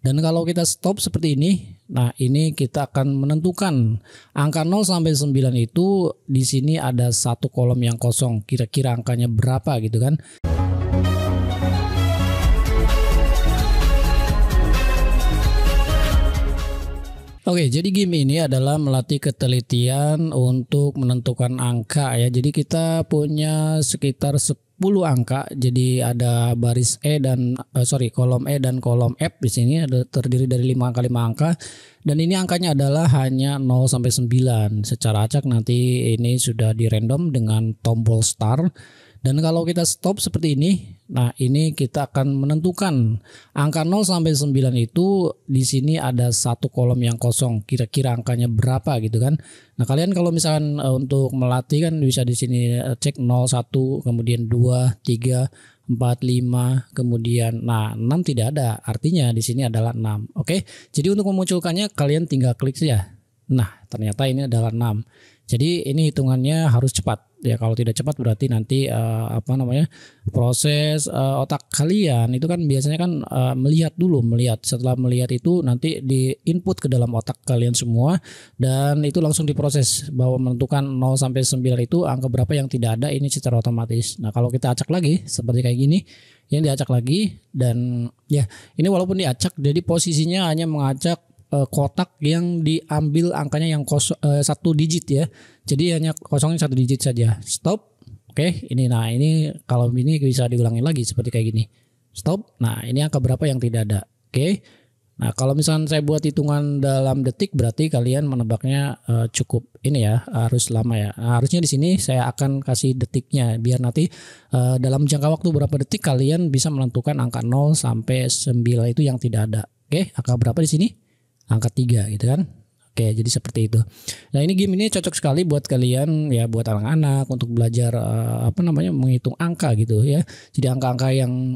Dan kalau kita stop seperti ini, nah ini kita akan menentukan angka 0 sampai 9 itu di sini ada satu kolom yang kosong, kira-kira angkanya berapa gitu kan. Oke, jadi game ini adalah melatih ketelitian untuk menentukan angka ya. Jadi kita punya sekitar angka. Jadi ada baris E dan uh, sorry kolom E dan kolom F di sini ada terdiri dari 5 angka 5 angka dan ini angkanya adalah hanya 0 sampai 9. Secara acak nanti ini sudah random dengan tombol star dan kalau kita stop seperti ini, nah ini kita akan menentukan angka 0 sampai 9 itu di sini ada satu kolom yang kosong, kira-kira angkanya berapa gitu kan. Nah, kalian kalau misalkan eh, untuk melatih kan bisa di sini eh, cek 0 1 kemudian 2 3 4, 5, kemudian nah 6 tidak ada. Artinya di sini adalah 6. Oke. Jadi untuk memunculkannya kalian tinggal klik saja. Nah, ternyata ini adalah 6. Jadi ini hitungannya harus cepat ya kalau tidak cepat berarti nanti uh, apa namanya proses uh, otak kalian itu kan biasanya kan uh, melihat dulu melihat setelah melihat itu nanti di input ke dalam otak kalian semua dan itu langsung diproses bahwa menentukan 0 sampai 9 itu angka berapa yang tidak ada ini secara otomatis nah kalau kita acak lagi seperti kayak gini yang diacak lagi dan ya ini walaupun diacak jadi posisinya hanya mengacak uh, kotak yang diambil angkanya yang kos, uh, eh, satu digit ya. Jadi hanya kosongnya satu digit saja. Stop. Oke, okay, ini nah ini kalau ini bisa diulangi lagi seperti kayak gini. Stop. Nah, ini angka berapa yang tidak ada. Oke. Okay. Nah, kalau misalnya saya buat hitungan dalam detik berarti kalian menebaknya uh, cukup ini ya, harus lama ya. Nah, harusnya di sini saya akan kasih detiknya biar nanti uh, dalam jangka waktu berapa detik kalian bisa menentukan angka 0 sampai 9 itu yang tidak ada. Oke, okay, angka berapa di sini? angka tiga gitu kan Oke, jadi seperti itu. Nah, ini game ini cocok sekali buat kalian ya buat anak-anak untuk belajar uh, apa namanya menghitung angka gitu ya. Jadi angka-angka yang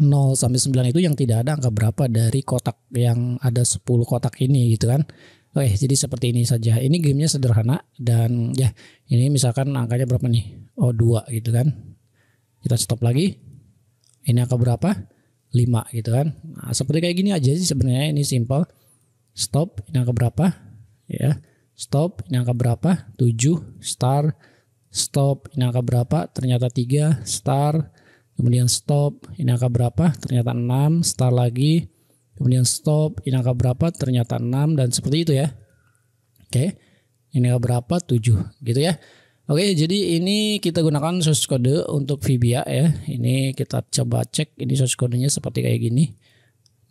0 sampai 9 itu yang tidak ada angka berapa dari kotak yang ada 10 kotak ini gitu kan. Oke, jadi seperti ini saja. Ini gamenya sederhana dan ya ini misalkan angkanya berapa nih? Oh, 2 gitu kan. Kita stop lagi. Ini angka berapa? 5 gitu kan. Nah, seperti kayak gini aja sih sebenarnya ini simple stop ini angka berapa ya stop ini angka berapa 7 star stop ini angka berapa ternyata 3 star kemudian stop ini angka berapa ternyata 6 star lagi kemudian stop ini angka berapa ternyata 6 dan seperti itu ya oke ini angka berapa 7 gitu ya Oke, jadi ini kita gunakan source code untuk VBA ya. Ini kita coba cek ini source kodenya seperti kayak gini.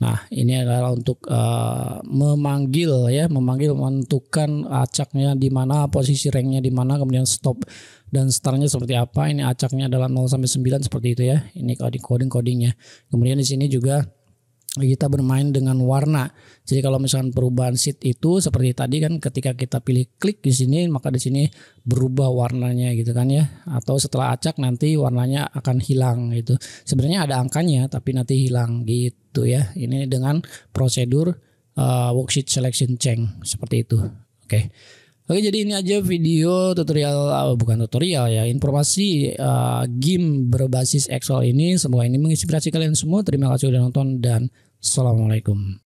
Nah, ini adalah untuk uh, memanggil ya, memanggil menentukan acaknya di mana, posisi ranknya di mana, kemudian stop dan startnya seperti apa. Ini acaknya adalah 0 sampai 9 seperti itu ya. Ini coding coding codingnya. Kemudian di sini juga kita bermain dengan warna. Jadi kalau misalkan perubahan sheet itu seperti tadi kan ketika kita pilih klik di sini maka di sini berubah warnanya gitu kan ya. Atau setelah acak nanti warnanya akan hilang gitu. Sebenarnya ada angkanya tapi nanti hilang gitu ya. Ini dengan prosedur uh, worksheet selection change seperti itu. Oke. Okay. Oke jadi ini aja video tutorial uh, bukan tutorial ya informasi uh, game berbasis Excel ini semoga ini menginspirasi kalian semua terima kasih sudah nonton dan assalamualaikum